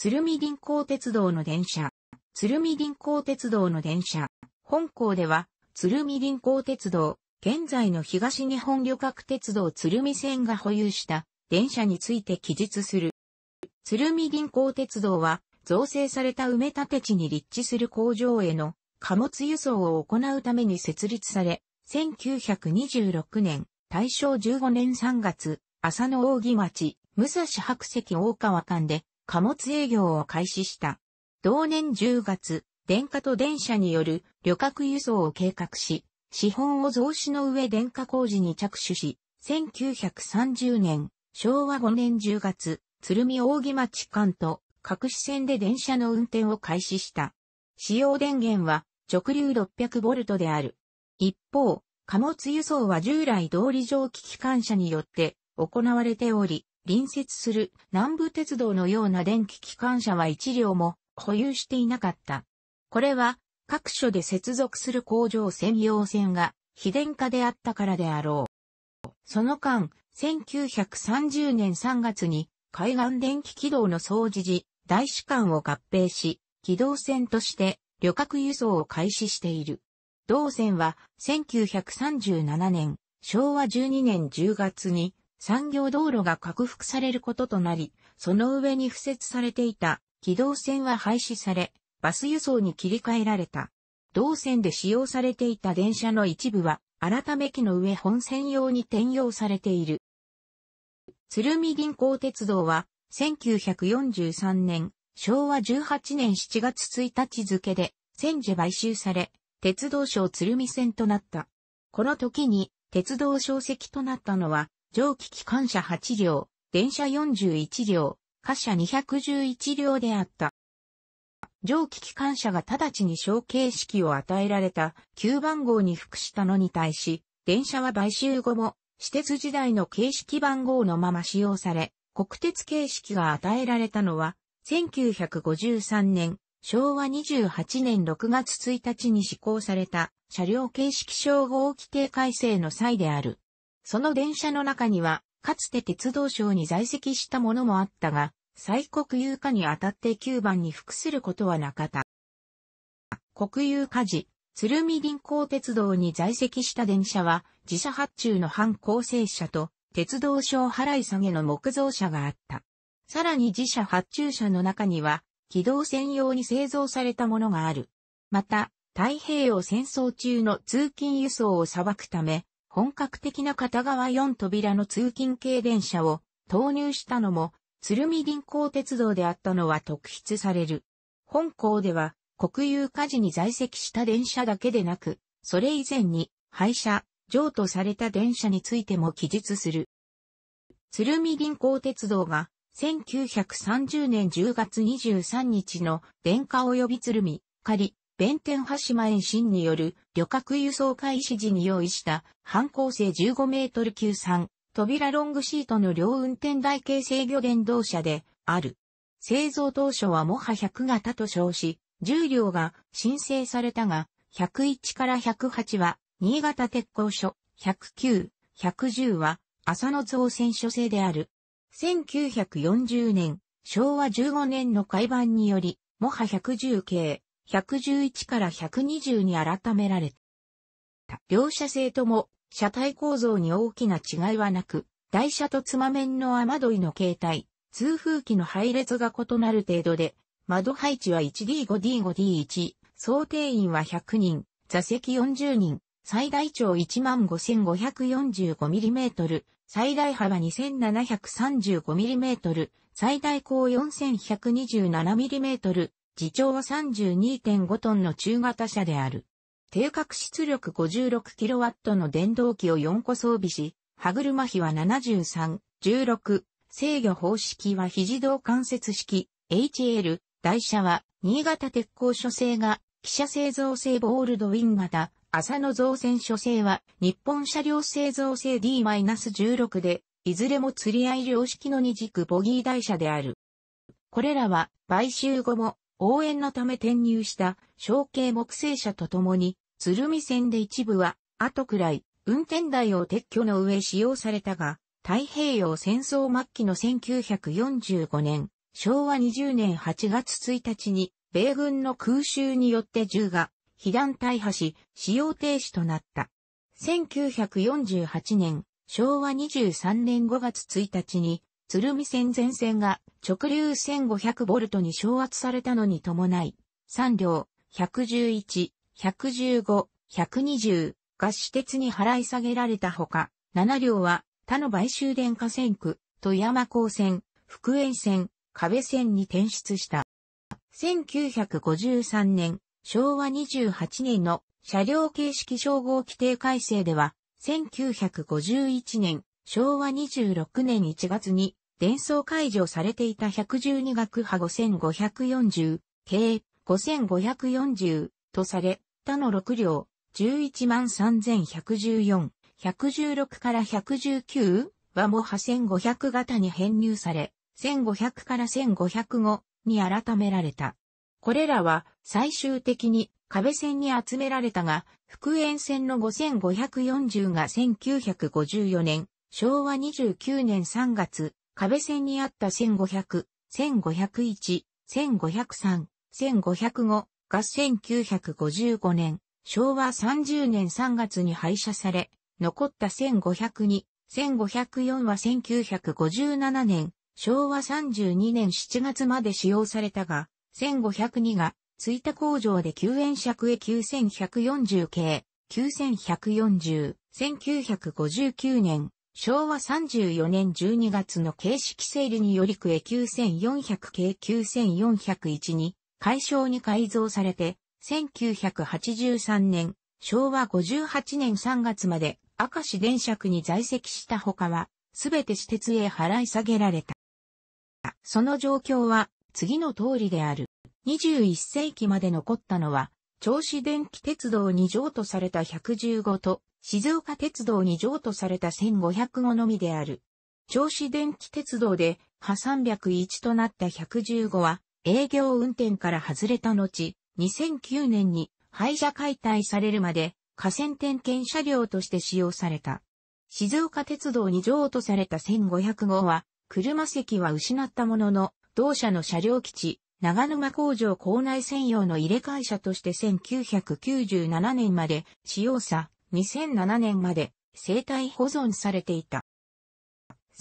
鶴見銀行鉄道の電車。鶴見銀行鉄道の電車。本校では、鶴見銀行鉄道、現在の東日本旅客鉄道鶴見線が保有した電車について記述する。鶴見銀行鉄道は、造成された埋め立て地に立地する工場への貨物輸送を行うために設立され、1926年、大正15年3月、浅野扇町、武蔵白石大川間で、貨物営業を開始した。同年10月、電化と電車による旅客輸送を計画し、資本を増資の上電化工事に着手し、1930年、昭和5年10月、鶴見扇町間と各支線で電車の運転を開始した。使用電源は直流 600V である。一方、貨物輸送は従来通り蒸気機関車によって行われており、隣接する南部鉄道のような電気機関車は1両も保有していなかった。これは各所で接続する工場専用線が非電化であったからであろう。その間、1930年3月に海岸電気軌道の総持時、大使館を合併し、軌道線として旅客輸送を開始している。同線は1937年、昭和12年10月に産業道路が拡幅されることとなり、その上に付設されていた軌道線は廃止され、バス輸送に切り替えられた。同線で使用されていた電車の一部は、改め機の上本線用に転用されている。鶴見銀行鉄道は、1943年、昭和18年7月1日付で、千時買収され、鉄道省鶴見線となった。この時に、鉄道省跡となったのは、蒸気機関車8両、電車41両、貨車211両であった。蒸気機関車が直ちに小形式を与えられた9番号に服したのに対し、電車は買収後も、私鉄時代の形式番号のまま使用され、国鉄形式が与えられたのは、1953年、昭和28年6月1日に施行された車両形式称号規定改正の際である。その電車の中には、かつて鉄道省に在籍したものもあったが、再国有化にあたって9番に服することはなかった。国有化時、鶴見臨港鉄道に在籍した電車は、自社発注の反構成車と、鉄道省払い下げの木造車があった。さらに自社発注車の中には、機動専用に製造されたものがある。また、太平洋戦争中の通勤輸送を裁くため、本格的な片側4扉の通勤系電車を投入したのも、鶴見臨港鉄道であったのは特筆される。本校では、国有火事に在籍した電車だけでなく、それ以前に、廃車、譲渡された電車についても記述する。鶴見臨港鉄道が、1930年10月23日の電化及び鶴見、仮、弁天橋島延伸による旅客輸送開始時に用意した反抗性15メートル級3扉ロングシートの両運転台形制御電動車である。製造当初はもは100型と称し、重量が申請されたが、101から108は新潟鉄工所、109、110は浅野造船所製である。1940年、昭和15年の改版により、もは110系、111から120に改められた。両車製とも車体構造に大きな違いはなく、台車とつま面の雨どいの形態、通風機の配列が異なる程度で、窓配置は 1D5D5D1、想定員は100人、座席40人、最大長 15,545mm、最大幅 2,735mm、最大高 4,127mm、自重は32.5トンの中型車である。定格出力 56kW の電動機を4個装備し、歯車比は73、16、制御方式は非自動関節式、HL、台車は、新潟鉄鋼所製が、汽車製造製ボールドウィン型、浅野造船所製は、日本車両製造製 D-16 で、いずれも釣り合い両式の二軸ボギー台車である。これらは、買収後も、応援のため転入した小径木製車と共に、鶴見線で一部は、後くらい、運転台を撤去の上使用されたが、太平洋戦争末期の1945年、昭和20年8月1日に、米軍の空襲によって銃が、被弾大破し、使用停止となった。1948年、昭和23年5月1日に、鶴見線全線が直流 1500V に昇圧されたのに伴い、3両、111、115、120が私鉄に払い下げられたほか、7両は他の買収電化線区、富山高線、福縁線、壁線に転出した。1953年、昭和28年の車両形式称号規定改正では、1951年、昭和26年1月に伝送解除されていた112学派5540、計5540とされ、他の6両、113,114、116から119はも1 5 0 0型に編入され、1500から1505に改められた。これらは最終的に壁線に集められたが、復縁線の5540が1954年、昭和29年3月、壁線にあった1500、1501、1503、1505が1955年、昭和30年3月に廃車され、残った1502、1504は1957年、昭和32年7月まで使用されたが、1502が、吹田工場で救援尺へ9140系、9140、1959年、昭和34年12月の形式整理により区へ9400系9401に解消に改造されて、1983年、昭和58年3月まで明石電車区に在籍した他は、すべて私鉄へ払い下げられた。その状況は次の通りである。21世紀まで残ったのは、銚子電気鉄道に譲渡された115と静岡鉄道に譲渡された1500号のみである。銚子電気鉄道で、波301となった115は、営業運転から外れた後、2009年に廃車解体されるまで、河川点検車両として使用された。静岡鉄道に譲渡された1500号は、車席は失ったものの、同社の車両基地、長沼工場構内専用の入れ替え車として1997年まで使用さ2007年まで生体保存されていた。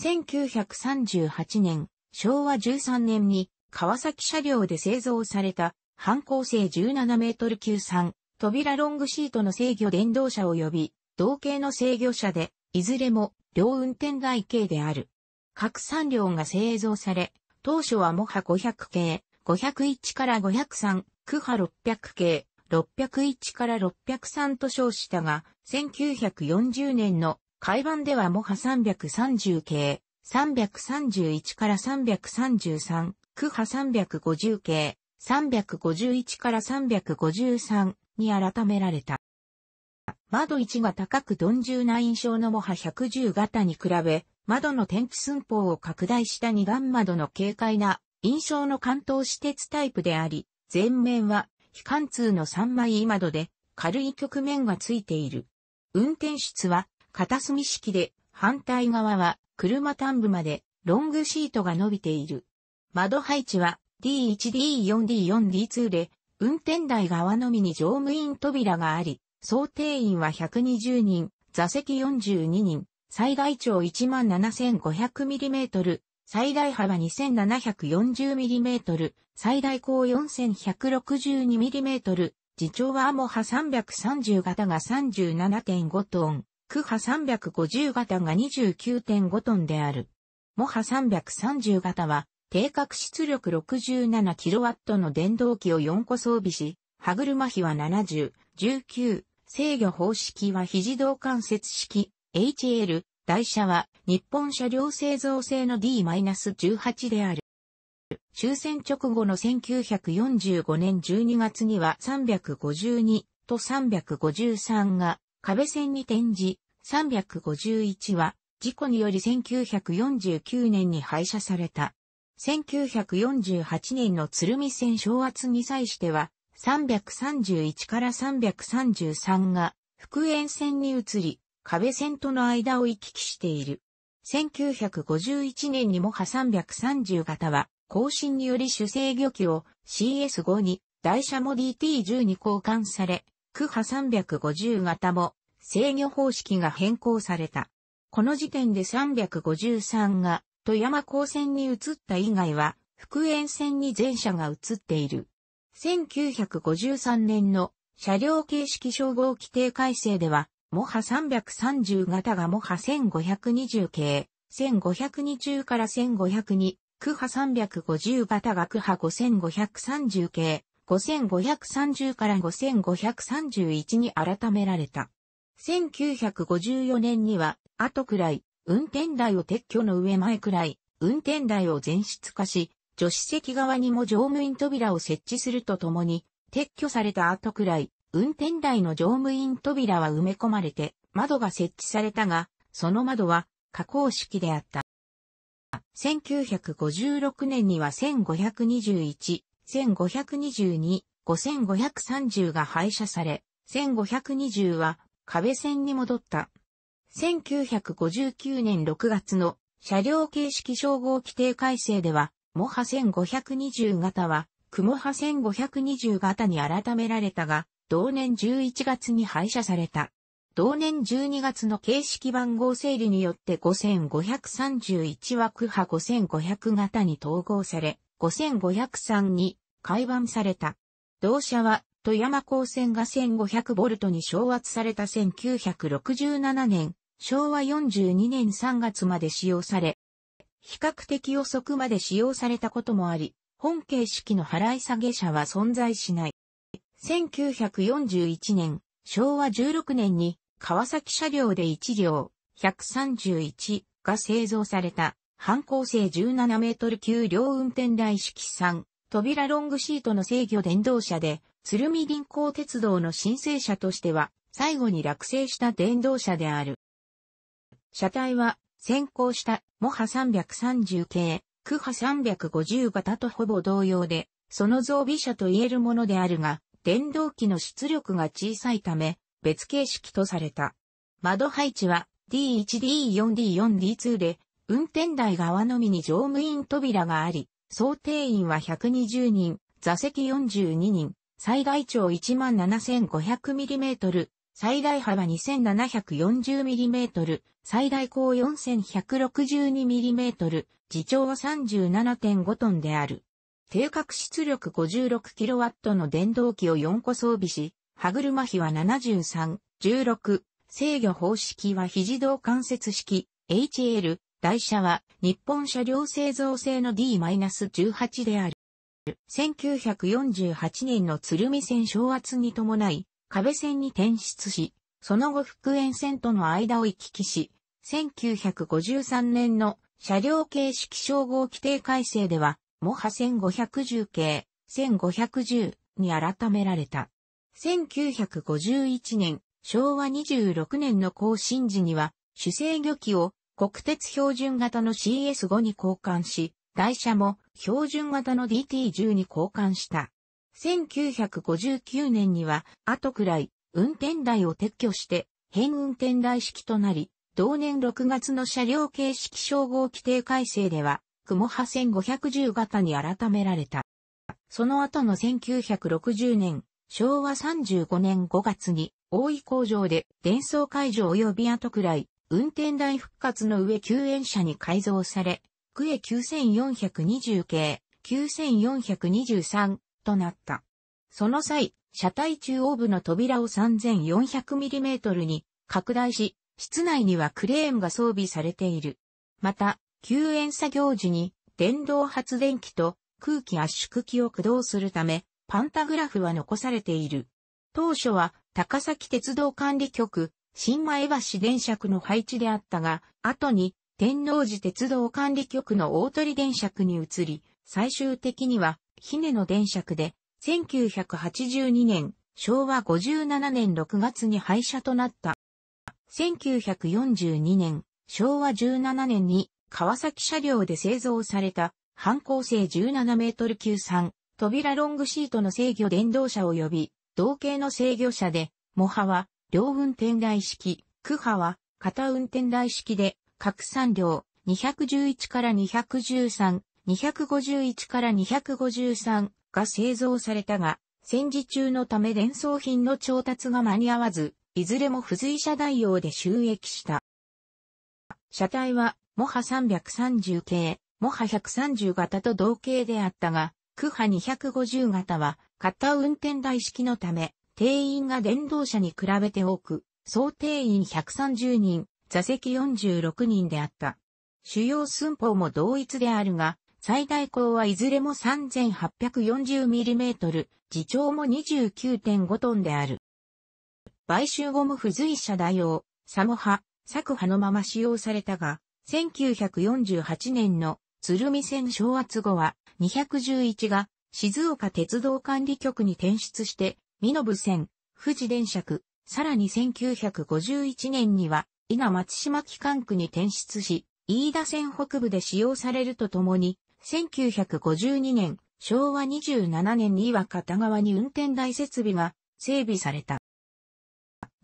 1938年、昭和13年に川崎車両で製造された半高性17メートル級3扉ロングシートの制御電動車及び同型の制御車で、いずれも両運転台形である。各3両が製造され、当初はモハ500系、501から503、クハ600系、601から603と称したが、1940年の海版ではモハ330系、331から333、区波350系、351から353に改められた。窓1が高く鈍重な印象のもは110型に比べ、窓の天地寸法を拡大した二眼窓の軽快な印象の関東私鉄タイプであり、前面は機関通の3枚窓で軽い局面がついている。運転室は片隅式で反対側は車端部までロングシートが伸びている。窓配置は D1D4D4D2 で運転台側のみに乗務員扉があり、想定員は120人、座席42人、最大長 17,500mm、最大幅 2740mm、最大高 4162mm、自長はアモハ330型が37.5トン、クハ350型が29.5トンである。モハ330型は、定格出力 67kW の電動機を4個装備し、歯車比は70、19、制御方式は肘自動関節式、HL、台車は日本車両製造製の D-18 である。終戦直後の1945年12月には352と353が壁線に転じ、351は事故により1949年に廃車された。1948年の鶴見線昭圧に際しては、331から333が復縁線に移り、壁線との間を行き来している。1951年にモハ330型は、更新により主制御機を CS5 に、台車も DT10 に交換され、クハ350型も制御方式が変更された。この時点で353が富山高線に移った以外は、福縁線に全車が移っている。1953年の車両形式称号規定改正では、モハ330型がモハ1520系、1520から1502、クハ350型がクハ5530系、5530から5531に改められた。1954年には、後くらい、運転台を撤去の上前くらい、運転台を全室化し、助手席側にも乗務員扉を設置するとともに、撤去された後くらい、運転台の乗務員扉は埋め込まれて、窓が設置されたが、その窓は加工式であった。1956年には1521、1522、5530が廃車され、1520は壁線に戻った。1959年6月の車両形式称号規定改正では、モハ1520型は、クモハ1520型に改められたが、同年11月に廃車された。同年12月の形式番号整理によって5531枠派5500型に統合され、5503に改版された。同社は富山高専が1500ボルトに昇圧された1967年、昭和42年3月まで使用され、比較的遅くまで使用されたこともあり、本形式の払い下げ車は存在しない。1941年、昭和16年に川崎車両で1両131が製造された半高性17メートル級両運転台式3扉ロングシートの制御電動車で鶴見臨港鉄道の申請車としては最後に落成した電動車である。車体は先行したモハ330系、クハ350型とほぼ同様で、その増備車と言えるものであるが、電動機の出力が小さいため、別形式とされた。窓配置は D1、D4、D4、D2 で、運転台側のみに乗務員扉があり、想定員は120人、座席42人、最大長 17,500mm、最大幅 2,740mm、最大高 4,162mm、自重は37.5トンである。定格出力 56kW の電動機を4個装備し、歯車比は73、16、制御方式は非自動間接式、HL、台車は日本車両製造製の D-18 である。1948年の鶴見線昇圧に伴い、壁線に転出し、その後復縁線との間を行き来し、1953年の車両形式称号規定改正では、モハ1510系、1510に改められた。1951年、昭和26年の更新時には、主制御機を国鉄標準型の CS5 に交換し、台車も標準型の DT10 に交換した。1959年には、後くらい、運転台を撤去して、変運転台式となり、同年6月の車両形式称号規定改正では、雲波1510型に改められた。その後の1960年、昭和35年5月に、大井工場で、伝送会場及び後くらい、運転台復活の上救援車に改造され、区へ9420系、9423となった。その際、車体中央部の扉を 3400mm に拡大し、室内にはクレーンが装備されている。また、救援作業時に電動発電機と空気圧縮機を駆動するため、パンタグラフは残されている。当初は高崎鉄道管理局、新前橋電車区の配置であったが、後に天王寺鉄道管理局の大鳥電車区に移り、最終的には、姫野電車区で、1982年、昭和57年6月に廃車となった。1942年、昭和17年に川崎車両で製造された、半高性17メートル級3、扉ロングシートの制御電動車及び、同型の制御車で、モハは、両運転台式、クハは、片運転台式で、各産量、211から213、251から253が製造されたが、戦時中のため連装品の調達が間に合わず、いずれも付随車代用で収益した。車体はモハ330系、モハ130型と同型であったが、クハ250型は、型運転台式のため、定員が電動車に比べて多く、総定員130人、座席46人であった。主要寸法も同一であるが、最大高はいずれも 3840mm、自長も29.5トンである。買収後も付随車代用、サモサクハのまま使用されたが、1948年の鶴見線昭圧後は211が静岡鉄道管理局に転出して、美延線、富士電車区、さらに1951年には稲松島機関区に転出し、飯田線北部で使用されるとともに、1952年、昭和27年には片側に運転台設備が整備された。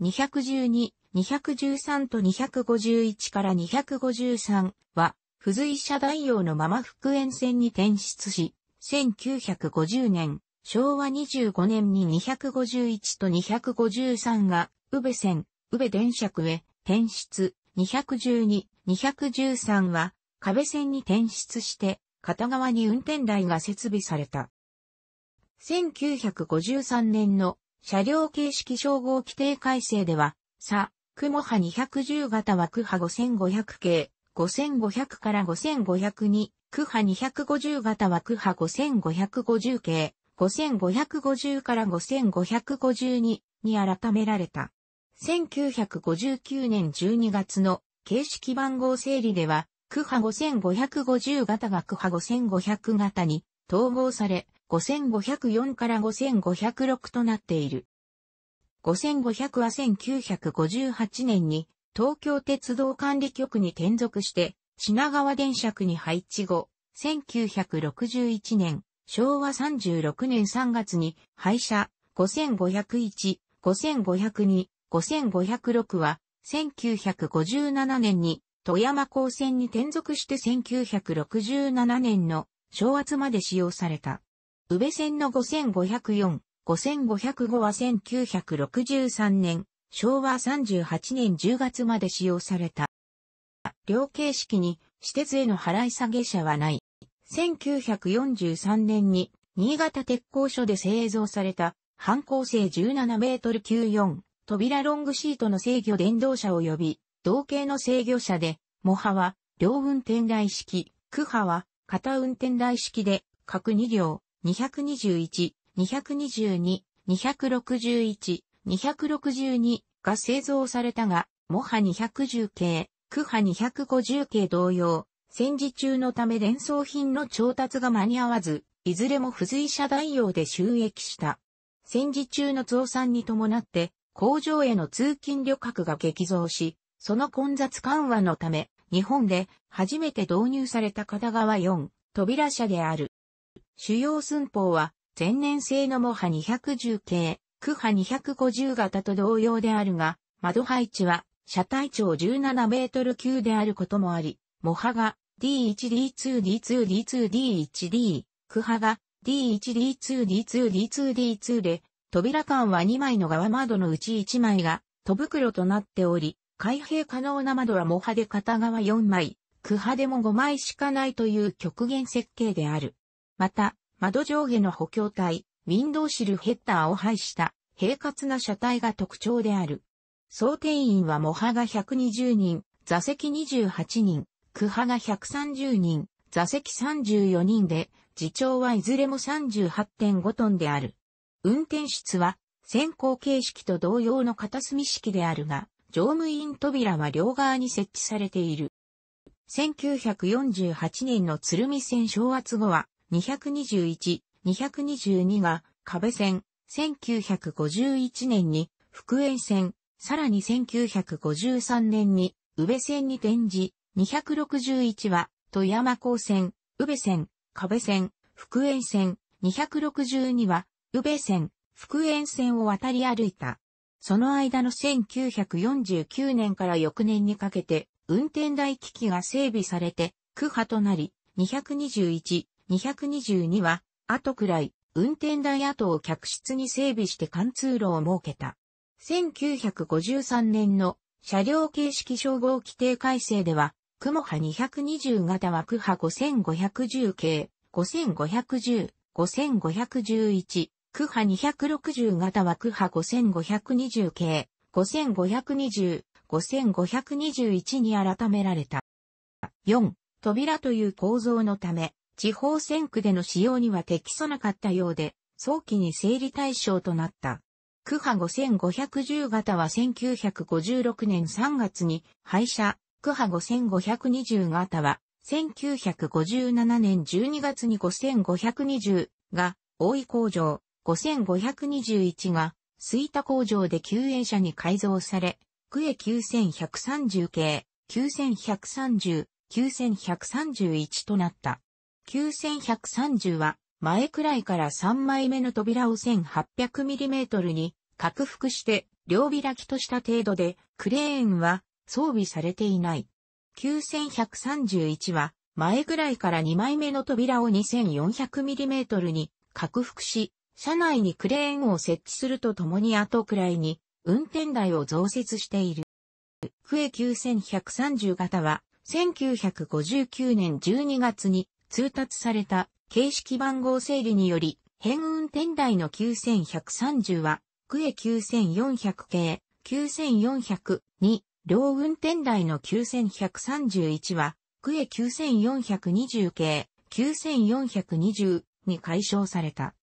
212、213と251から253は、付随車代用のまま復縁線に転出し、1950年、昭和25年に251と253が、宇部線、宇部電車区へ転出、212、213は、壁線に転出して、片側に運転台が設備された。1953年の車両形式称号規定改正では、さ、クモ波210型はク波5500系、5500から5500に、区波250型はク波5550系、5550から5552に改められた。1959年12月の形式番号整理では、ク波5550型がク波5500型に統合され、5504から5506となっている。5500は1958年に東京鉄道管理局に転属して品川電車区に配置後、1961年、昭和36年3月に廃車5501、5502、5506は1957年に富山高専に転属して1967年の和月まで使用された。宇部線の5504、5505は1963年、昭和38年10月まで使用された。両形式に、私鉄への払い下げ者はない。1943年に、新潟鉄工所で製造された、半高性17メートル94、扉ロングシートの制御電動車及び、同型の制御車で、モハは、両運転台式、クハは、片運転台式で、各2両、221、222、261、262が製造されたが、モハ210系、クハ250系同様、戦時中のため連送品の調達が間に合わず、いずれも付随車代用で収益した。戦時中の増産に伴って、工場への通勤旅客が激増し、その混雑緩和のため、日本で初めて導入された片側4、扉車である主要寸法は、前年製のモハ210系、クハ250型と同様であるが、窓配置は、車体長17メートル級であることもあり、モハが D1D2D2D2D1D、クハが D1D2D2D2D2 で、扉間は2枚の側窓のうち1枚が戸袋となっており、開閉可能な窓はモハで片側4枚、クハでも5枚しかないという極限設計である。また、窓上下の補強体、ウィンドウシルヘッダーを配した平滑な車体が特徴である。総定員は模派が120人、座席28人、区派が130人、座席34人で、自長はいずれも38.5トンである。運転室は、先行形式と同様の片隅式であるが、乗務員扉は両側に設置されている。1948年の鶴見線昭圧後は、221、222が壁線、1951年に福栄線、さらに1953年に宇部線に転じ、261は富山港線、宇部線、壁線、福栄線、262は宇部線、福栄線を渡り歩いた。その間の1949年から翌年にかけて、運転台機器が整備されて、区派となり、221、222は、後くらい、運転台跡を客室に整備して貫通路を設けた。1953年の車両形式称号規定改正では、雲波220型枠波5510系、5510、5511、区波260型枠波5520系、5520、5521に改められた。4、扉という構造のため、地方選区での使用には適さなかったようで、早期に整理対象となった。区派5510型は1956年3月に廃車、区派5520型は1957年12月に5520が大井工場、5521が水田工場で救援車に改造され、区へ9130系、9130、9131となった。9130は、前くらいから3枚目の扉を 1800mm に拡幅して両開きとした程度で、クレーンは装備されていない。9131は、前くらいから2枚目の扉を 2400mm に拡幅し、車内にクレーンを設置するとともに後くらいに運転台を増設している。クエ9130型は1959年12月に通達された形式番号整理により、変運転台の9130は、区へ9400系、9400に、両運転台の9131は、区へ9420系、9420に解消された。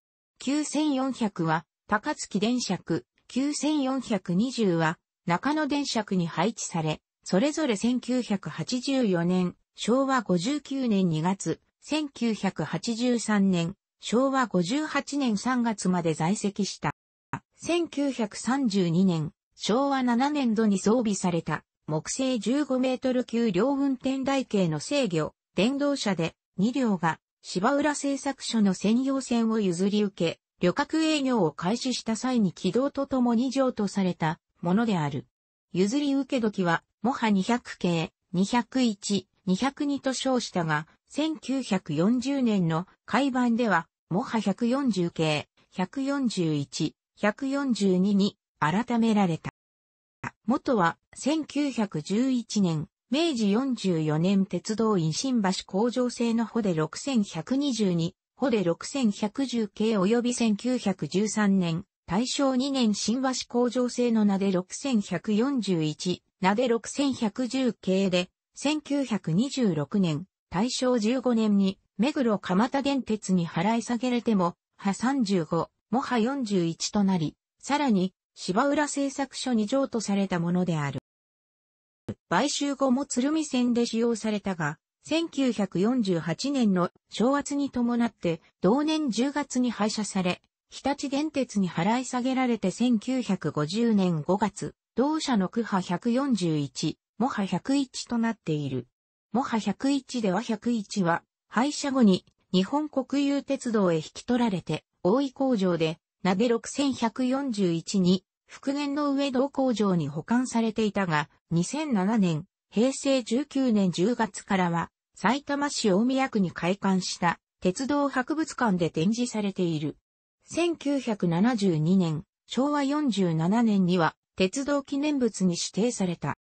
9400は、高槻電車区、9420は、中野電車区に配置され、それぞれ1984年、昭和59年2月、1983年、昭和58年3月まで在籍した。1932年、昭和7年度に装備された、木製15メートル級両運転台形の制御、電動車で2両が芝浦製作所の専用線を譲り受け、旅客営業を開始した際に軌道とともに譲渡されたものである。譲り受け時は、もは200系、201、202と称したが、1940年の改版では、モハ140系、141、142に改められた。元は1911年、明治44年鉄道院新橋工場製のホで6122、ホで6110系及び1913年、大正2年新橋工場製の名で6141、名で6110系で、1926年、大正15年に、目黒蒲田電鉄に払い下げれても、派35、も波41となり、さらに、芝浦製作所に譲渡されたものである。買収後も鶴見線で使用されたが、1948年の正圧に伴って同年10月に廃車され、日立電鉄に払い下げられて1950年5月、同社の区派141、も波101となっている。もは101では101は、廃車後に日本国有鉄道へ引き取られて、大井工場で、ナベ6141に、復元の上道工場に保管されていたが、2007年、平成19年10月からは、埼玉市大宮区に開館した鉄道博物館で展示されている。1972年、昭和47年には鉄道記念物に指定された。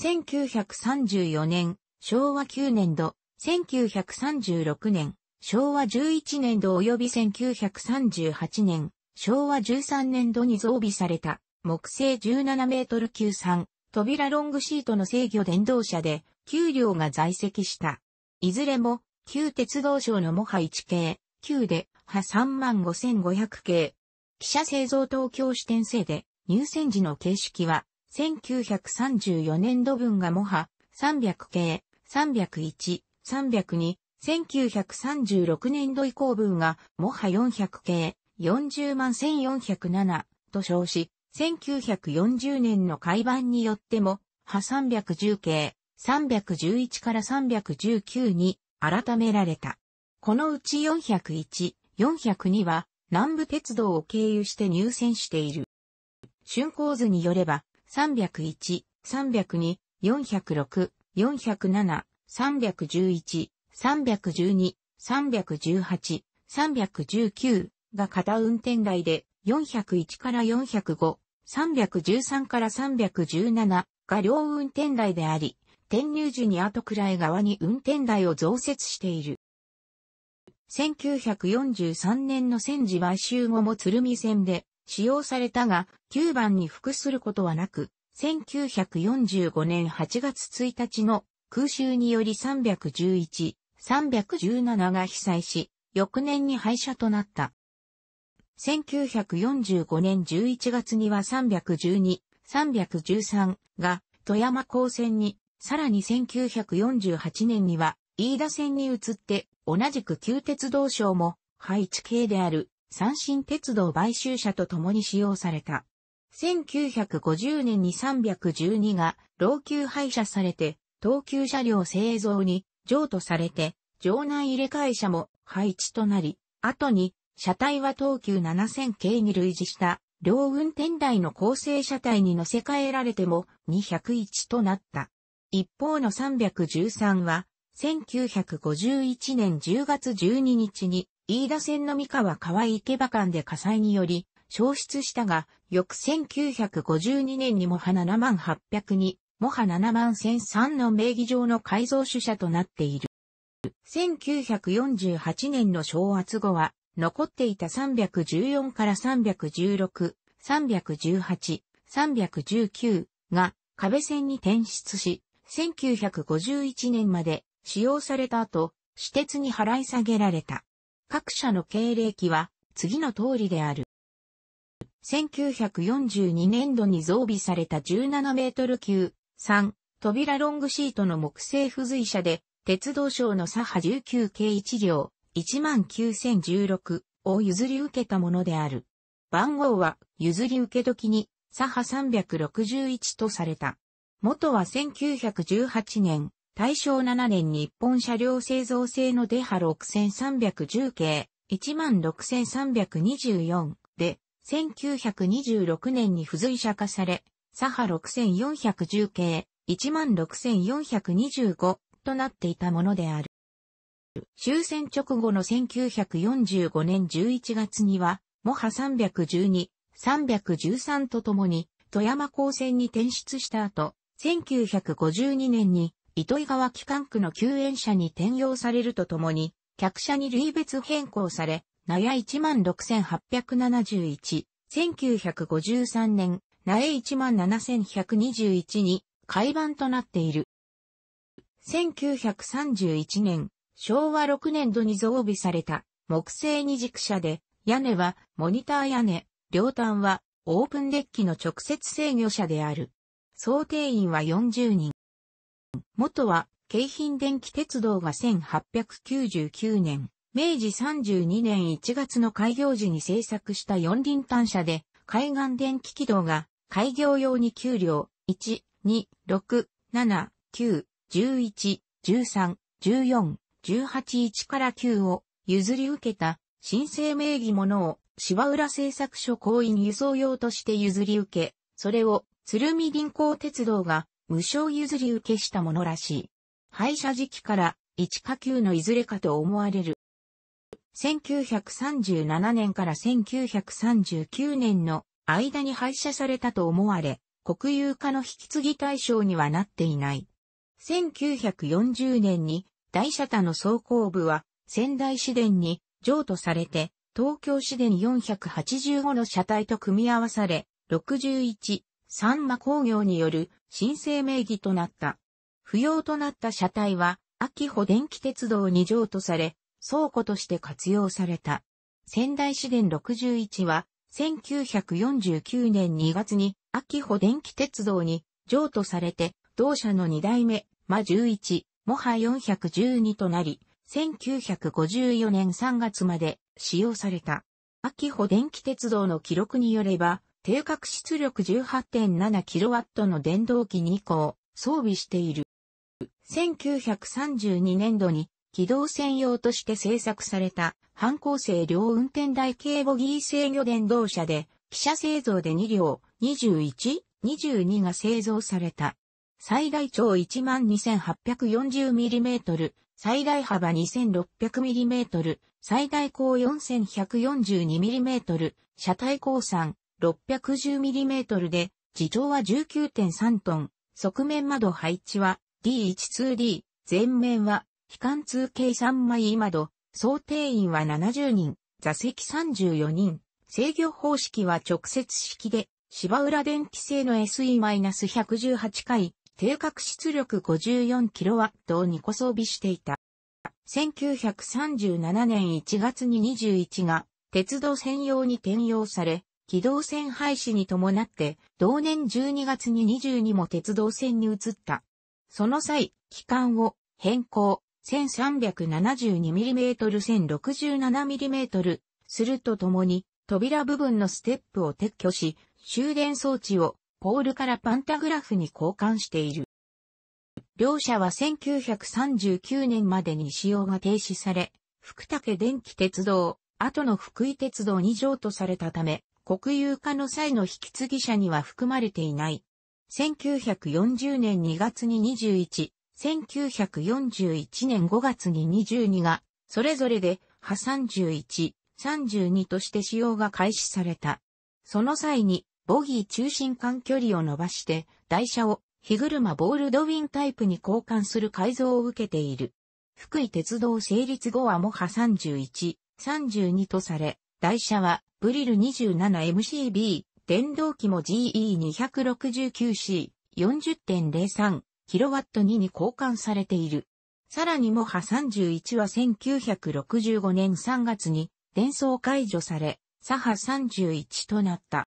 1934年、昭和9年度、1936年、昭和11年度及び1938年、昭和13年度に増備された木製17メートル級3扉ロングシートの制御電動車で給料が在籍した。いずれも旧鉄道省の模ハ1系、旧で派35500系。汽車製造東京支店制で入選時の形式は1934年度分が模ハ300系、301、302、1936年度以降分が、もは400系、40万1407と称し、1940年の改版によっても、は310系、311から319に改められた。このうち401、402は南部鉄道を経由して入線している。春光図によれば、301、302、406、407、311、312、318、319が片運転台で、401から405、313から317が両運転台であり、転入時に後くらい側に運転台を増設している。1943年の戦時買収後も鶴見線で使用されたが、9番に服することはなく、1945年8月1日の空襲により311、317が被災し、翌年に廃車となった。1945年11月には312、313が富山港線に、さらに1948年には飯田線に移って、同じく旧鉄道省も、配置系である三新鉄道買収者と共に使用された。1950年に312が老朽廃車されて、東急車両製造に譲渡されて、場内入れ替え車も配置となり、後に車体は東急7000系に類似した両運転台の構成車体に乗せ替えられても201となった。一方の313は、1951年10月12日に、飯田線の三河川池場間で火災により、消失したが、翌1952年にモハ7万800に、モハ7万1003の名義上の改造主者となっている。1948年の正圧後は、残っていた314から316、318、319が壁線に転出し、1951年まで使用された後、私鉄に払い下げられた。各社の経歴は次の通りである。1942年度に増備された17メートル級、3、扉ロングシートの木製付随車で、鉄道省の左派19系1両、19016を譲り受けたものである。番号は譲り受け時に左派361とされた。元は1918年、大正7年日本車両製造製のデハ6310系16324で1926年に付随者化され、サハ6410系16425となっていたものである。終戦直後の1945年11月には、モハ312、313とともに、富山高専に転出した後、1952年に、糸魚川機関区の救援車に転用されるとともに、客車に類別変更され、八百16871、1953年、万七17121に、改版となっている。1931年、昭和6年度に増備された木製二軸車で、屋根はモニター屋根、両端はオープンデッキの直接制御車である。想定員は40人。元は京浜電気鉄道が1899年、明治32年1月の開業時に制作した四輪単車で、海岸電気軌道が、開業用に給料、1、2、6、7、9、11、13、14、181から9を譲り受けた、申請名義のを芝浦製作所公員輸送用として譲り受け、それを鶴見銀行鉄道が無償譲り受けしたものらしい。廃車時期から1か9のいずれかと思われる1937年から1939年の間に廃車されたと思われ、国有化の引き継ぎ対象にはなっていない。1940年に大車田の走行部は仙台市電に譲渡されて、東京市電485の車体と組み合わされ、61、三馬工業による申請名義となった。不要となった車体は、秋穂電気鉄道に譲渡され、倉庫として活用された。仙台市電61は、1949年2月に、秋穂電気鉄道に譲渡されて、同社の2代目、マ11、もは412となり、1954年3月まで使用された。秋穂電気鉄道の記録によれば、定格出力 18.7kW の電動機2個を装備している。1932年度に機動専用として製作された、半抗性両運転台軽ボギー制御電動車で、汽車製造で2両、21、22が製造された。最大長 12,840mm、最大幅 2,600mm、最大高 4,142mm、車体高3、610mm で、自重は19.3トン、側面窓配置は D12D、前面は機関通計3枚窓、想定員は70人、座席34人、制御方式は直接式で、芝浦電気製の SE-118 回、定格出力 54kW を2個装備していた。1937年1月に21が、鉄道専用に転用され、機動線廃止に伴って、同年12月に22も鉄道線に移った。その際、機関を変更、1372mm1067mm するとともに、扉部分のステップを撤去し、終電装置をポールからパンタグラフに交換している。両社は1939年までに使用が停止され、福武電気鉄道、後の福井鉄道に譲渡されたため、国有化の際の引き継ぎ者には含まれていない。1940年2月に21、1941年5月に22が、それぞれで、波31、32として使用が開始された。その際に、ボギー中心間距離を伸ばして、台車を、日車ボールドウィンタイプに交換する改造を受けている。福井鉄道成立後はもハ31、32とされ、台車は、ブリル 27MCB、電動機も GE269C、40.03、キロワト2に交換されている。さらにモハ31は1965年3月に伝送解除され、サハ31となった。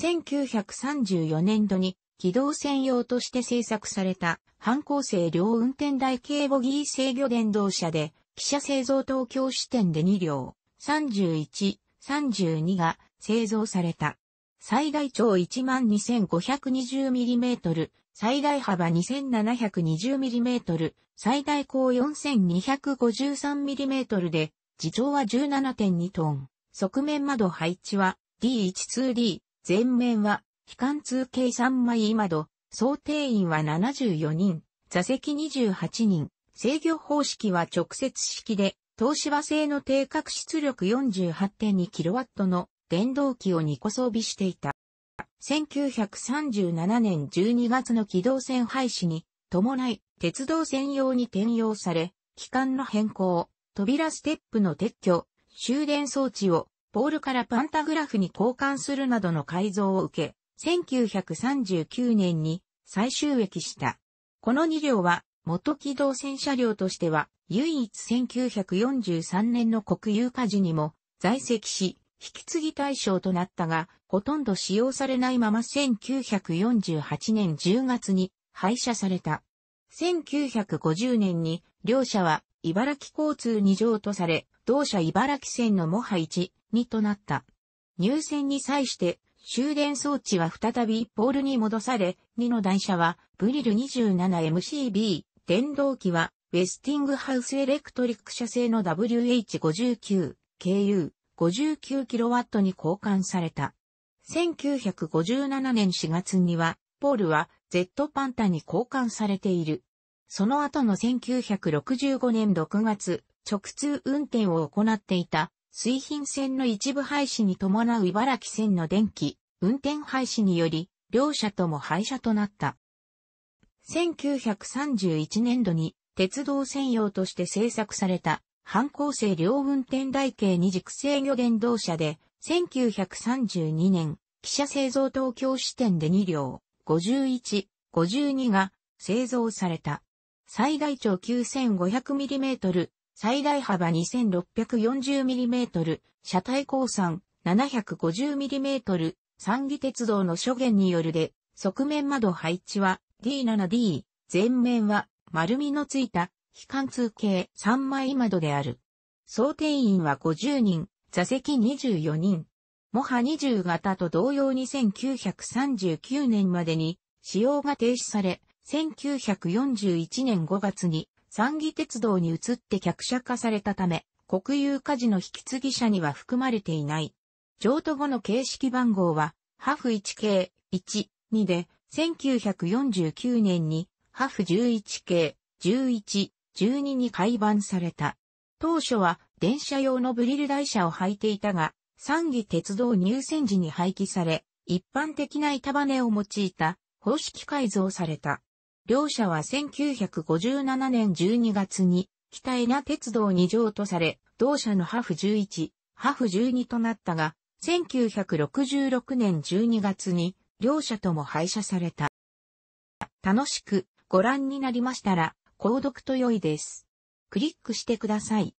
1934年度に機動専用として製作された半構成両運転台軽ボギー制御電動車で、汽車製造東京支店で2両、31、32が製造された。最大長 12,520mm 最大幅 2720mm、最大高 4253mm で、自重は17.2トン。側面窓配置は D12D、前面は機関通計3枚窓、想定員は74人、座席28人、制御方式は直接式で、東芝製の定格出力 48.2kW の電動機を2個装備していた。1937年12月の機動線廃止に伴い鉄道専用に転用され、機関の変更、扉ステップの撤去、終電装置をポールからパンタグラフに交換するなどの改造を受け、1939年に最終駅した。この2両は元機動戦車両としては唯一1943年の国有化時にも在籍し、引き継ぎ対象となったが、ほとんど使用されないまま1948年10月に廃車された。1950年に両社は茨城交通に譲渡され、同社茨城線のモハ1、2となった。入線に際して終電装置は再びポールに戻され、2の台車はブリル 27MCB、電動機はウェスティングハウスエレクトリック社製の WH59、KU、59kW に交換された。1957年4月には、ポールは Z パンタに交換されている。その後の1965年6月、直通運転を行っていた、水品線の一部廃止に伴う茨城線の電気、運転廃止により、両社とも廃車となった。1931年度に、鉄道専用として製作された、半構成両運転台形二軸制御電動車で、1932年、記者製造東京支店で2両、51、52が製造された。最大長 9500mm、最大幅 2640mm、車体高3、750mm、三義鉄道の諸言によるで、側面窓配置は D7D、前面は丸みのついた、非貫通形3枚窓である。想定員は50人、座席24人。モハ20型と同様に1939年までに使用が停止され、1941年5月に三義鉄道に移って客車化されたため、国有家事の引き継ぎ者には含まれていない。譲渡後の形式番号は、ハフ 1K、系1、2で、1949年に、ハフ11系、11、12に改版された。当初は、電車用のブリル台車を履いていたが、三義鉄道入線時に廃棄され、一般的な板バネを用いた方式改造された。両社は1957年12月に北体那鉄道に譲渡され、同社のハフ11、ハフ12となったが、1966年12月に両社とも廃車された。楽しくご覧になりましたら、購読と良いです。クリックしてください。